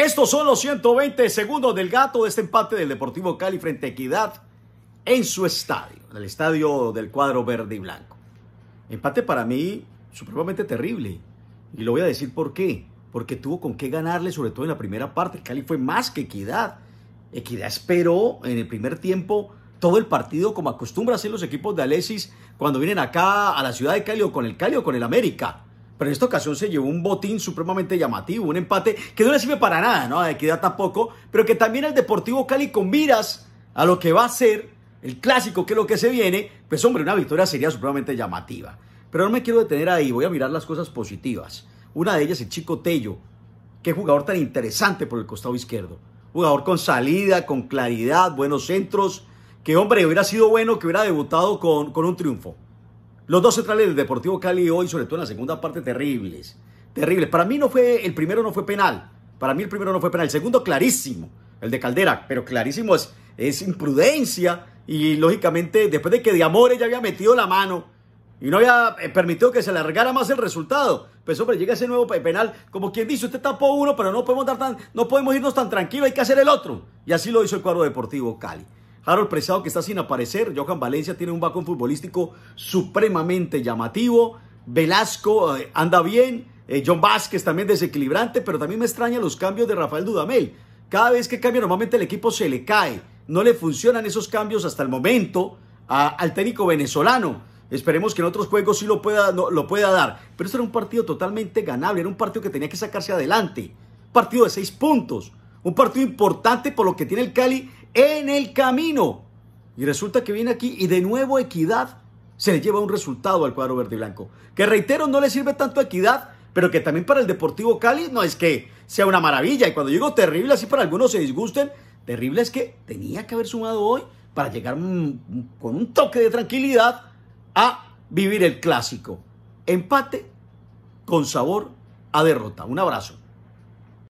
Estos son los 120 segundos del gato de este empate del Deportivo Cali frente a Equidad en su estadio, en el estadio del cuadro verde y blanco. Empate para mí supremamente terrible. Y lo voy a decir por qué. Porque tuvo con qué ganarle, sobre todo en la primera parte. Cali fue más que Equidad. Equidad esperó en el primer tiempo todo el partido, como acostumbra hacer los equipos de Alexis cuando vienen acá a la ciudad de Cali o con el Cali o con el América pero en esta ocasión se llevó un botín supremamente llamativo, un empate que no le sirve para nada, ¿no? A Equidad tampoco, pero que también el Deportivo Cali con miras a lo que va a ser el clásico, que es lo que se viene, pues hombre, una victoria sería supremamente llamativa. Pero no me quiero detener ahí, voy a mirar las cosas positivas. Una de ellas, el chico Tello, qué jugador tan interesante por el costado izquierdo. Jugador con salida, con claridad, buenos centros, que hombre, hubiera sido bueno que hubiera debutado con un triunfo. Los dos centrales del Deportivo Cali hoy, sobre todo en la segunda parte, terribles. Terribles. Para mí no fue, el primero no fue penal. Para mí el primero no fue penal. El segundo clarísimo, el de Caldera. Pero clarísimo es, es imprudencia. Y lógicamente, después de que de Amores ya había metido la mano y no había eh, permitido que se alargara más el resultado, pues hombre, llega ese nuevo penal. Como quien dice, usted tapó uno, pero no podemos, dar tan, no podemos irnos tan tranquilos, hay que hacer el otro. Y así lo hizo el cuadro deportivo Cali el presado que está sin aparecer. Johan Valencia tiene un vacón futbolístico supremamente llamativo. Velasco eh, anda bien. Eh, John Vázquez también desequilibrante, pero también me extraña los cambios de Rafael Dudamel. Cada vez que cambia normalmente el equipo se le cae. No le funcionan esos cambios hasta el momento al técnico venezolano. Esperemos que en otros juegos sí lo pueda, lo pueda dar. Pero esto era un partido totalmente ganable. Era un partido que tenía que sacarse adelante. partido de seis puntos. Un partido importante por lo que tiene el Cali en el camino. Y resulta que viene aquí y de nuevo equidad se le lleva un resultado al cuadro verde y blanco. Que reitero, no le sirve tanto equidad, pero que también para el Deportivo Cali no es que sea una maravilla. Y cuando digo terrible, así para algunos se disgusten, terrible es que tenía que haber sumado hoy para llegar con un toque de tranquilidad a vivir el clásico. Empate con sabor a derrota. Un abrazo.